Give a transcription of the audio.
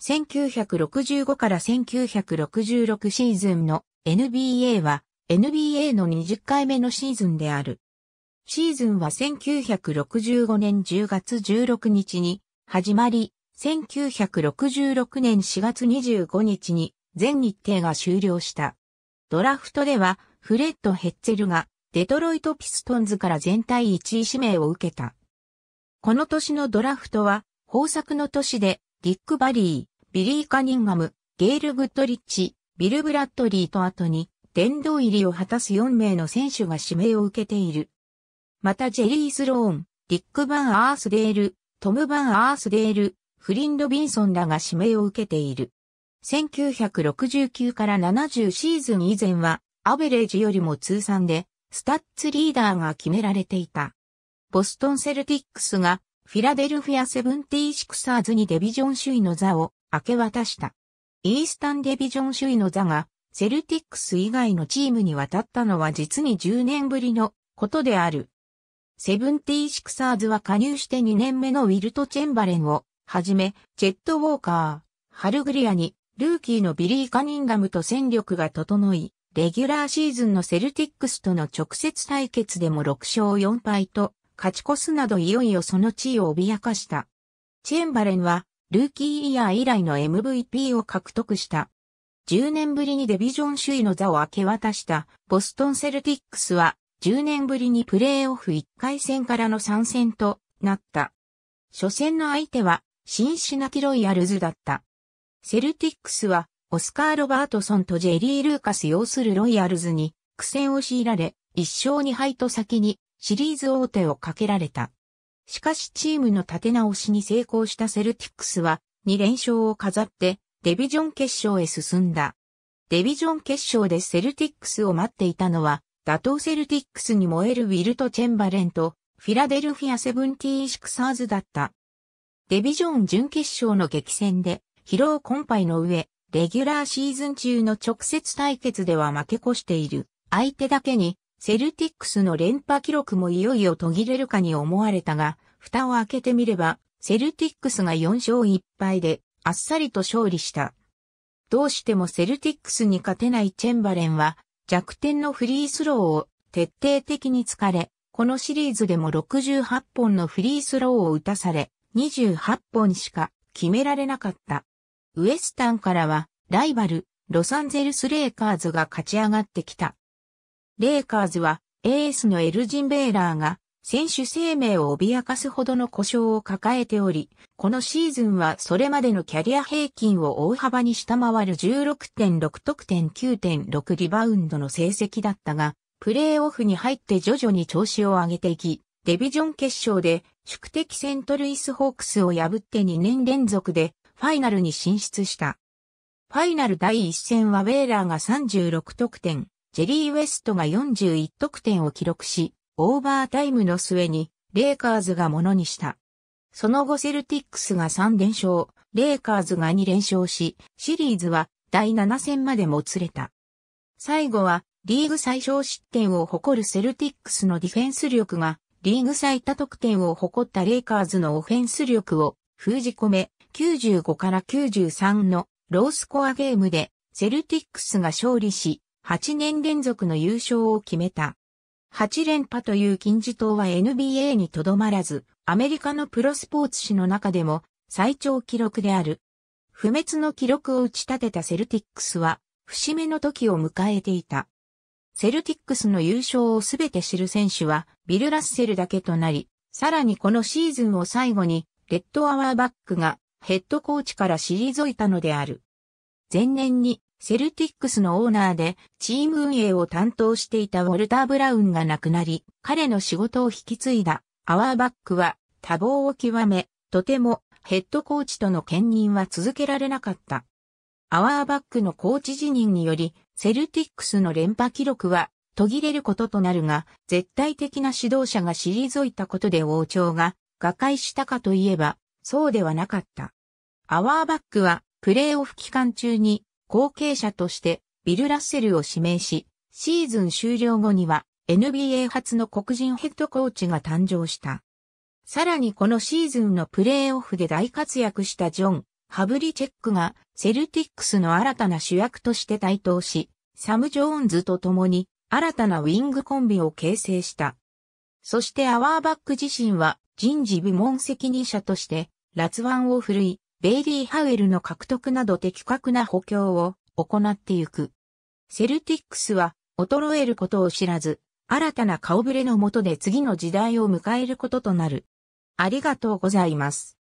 1965から1966シーズンの NBA は NBA の20回目のシーズンである。シーズンは1965年10月16日に始まり、1966年4月25日に全日程が終了した。ドラフトではフレッド・ヘッツェルがデトロイト・ピストンズから全体1位指名を受けた。この年のドラフトは豊作の年でディック・バリー、ビリー・カニンガム、ゲール・グッドリッチ、ビル・ブラッドリーと後に、殿堂入りを果たす4名の選手が指名を受けている。またジェリー・スローン、ディック・バン・アースデール、トム・バン・アースデール、フリン・ロビンソンらが指名を受けている。1969から70シーズン以前は、アベレージよりも通算で、スタッツリーダーが決められていた。ボストン・セルティックスが、フィラデルフィア・セブンティー・シクサーズにデビジョン首位の座を明け渡した。イースタンデビジョン首位の座が、セルティックス以外のチームに渡ったのは実に10年ぶりのことである。セブンティーシクサーズは加入して2年目のウィルト・チェンバレンを、はじめ、ジェット・ウォーカー、ハルグリアに、ルーキーのビリー・カニンガムと戦力が整い、レギュラーシーズンのセルティックスとの直接対決でも6勝4敗と勝ち越すなどいよいよその地位を脅かした。チェンバレンはルーキーイヤー以来の MVP を獲得した。10年ぶりにデビジョン首位の座を明け渡したボストンセルティックスは10年ぶりにプレーオフ1回戦からの参戦となった。初戦の相手はシンシナティロイヤルズだった。セルティックスはオスカー・ロバートソンとジェリー・ルーカス擁するロイヤルズに苦戦を強いられ、1勝2敗と先にシリーズ王手をかけられた。しかしチームの立て直しに成功したセルティックスは2連勝を飾ってデビジョン決勝へ進んだ。デビジョン決勝でセルティックスを待っていたのは打倒セルティックスに燃えるウィルト・チェンバレンとフィラデルフィア・セブンティー・シクサーズだった。デビジョン準決勝の激戦で疲労困憊の上、レギュラーシーズン中の直接対決では負け越している相手だけにセルティックスの連覇記録もいよいよ途切れるかに思われたが、蓋を開けてみれば、セルティックスが4勝1敗で、あっさりと勝利した。どうしてもセルティックスに勝てないチェンバレンは、弱点のフリースローを徹底的に疲れ、このシリーズでも68本のフリースローを打たされ、28本しか決められなかった。ウエスタンからは、ライバル、ロサンゼルス・レイカーズが勝ち上がってきた。レイカーズはエースのエルジン・ベイラーが選手生命を脅かすほどの故障を抱えており、このシーズンはそれまでのキャリア平均を大幅に下回る16.6得点9.6リバウンドの成績だったが、プレーオフに入って徐々に調子を上げていき、デビジョン決勝で宿敵セントルイスホークスを破って2年連続でファイナルに進出した。ファイナル第1戦はベイラーが36得点、ジェリー・ウェストが41得点を記録し、オーバータイムの末に、レイカーズがものにした。その後セルティックスが3連勝、レイカーズが2連勝し、シリーズは第7戦までもつれた。最後は、リーグ最小失点を誇るセルティックスのディフェンス力が、リーグ最多得点を誇ったレイカーズのオフェンス力を封じ込め、95から93のロースコアゲームでセルティックスが勝利し、8年連続の優勝を決めた。8連覇という金字塔は NBA にとどまらず、アメリカのプロスポーツ史の中でも最長記録である。不滅の記録を打ち立てたセルティックスは、節目の時を迎えていた。セルティックスの優勝をすべて知る選手は、ビル・ラッセルだけとなり、さらにこのシーズンを最後に、レッド・アワーバックがヘッドコーチから退いたのである。前年にセルティックスのオーナーでチーム運営を担当していたウォルター・ブラウンが亡くなり、彼の仕事を引き継いだアワーバックは多忙を極め、とてもヘッドコーチとの兼任は続けられなかった。アワーバックのコーチ辞任により、セルティックスの連覇記録は途切れることとなるが、絶対的な指導者が退いたことで王朝が瓦解したかといえば、そうではなかった。アワーバックはプレーオフ期間中に後継者としてビル・ラッセルを指名し、シーズン終了後には NBA 初の黒人ヘッドコーチが誕生した。さらにこのシーズンのプレーオフで大活躍したジョン、ハブリチェックがセルティックスの新たな主役として台頭し、サム・ジョーンズと共に新たなウィングコンビを形成した。そしてアワーバック自身は人事部門責任者として、ラツワンを振るい、ベイリー・ハウエルの獲得など的確な補強を行ってゆく。セルティックスは衰えることを知らず、新たな顔ぶれの下で次の時代を迎えることとなる。ありがとうございます。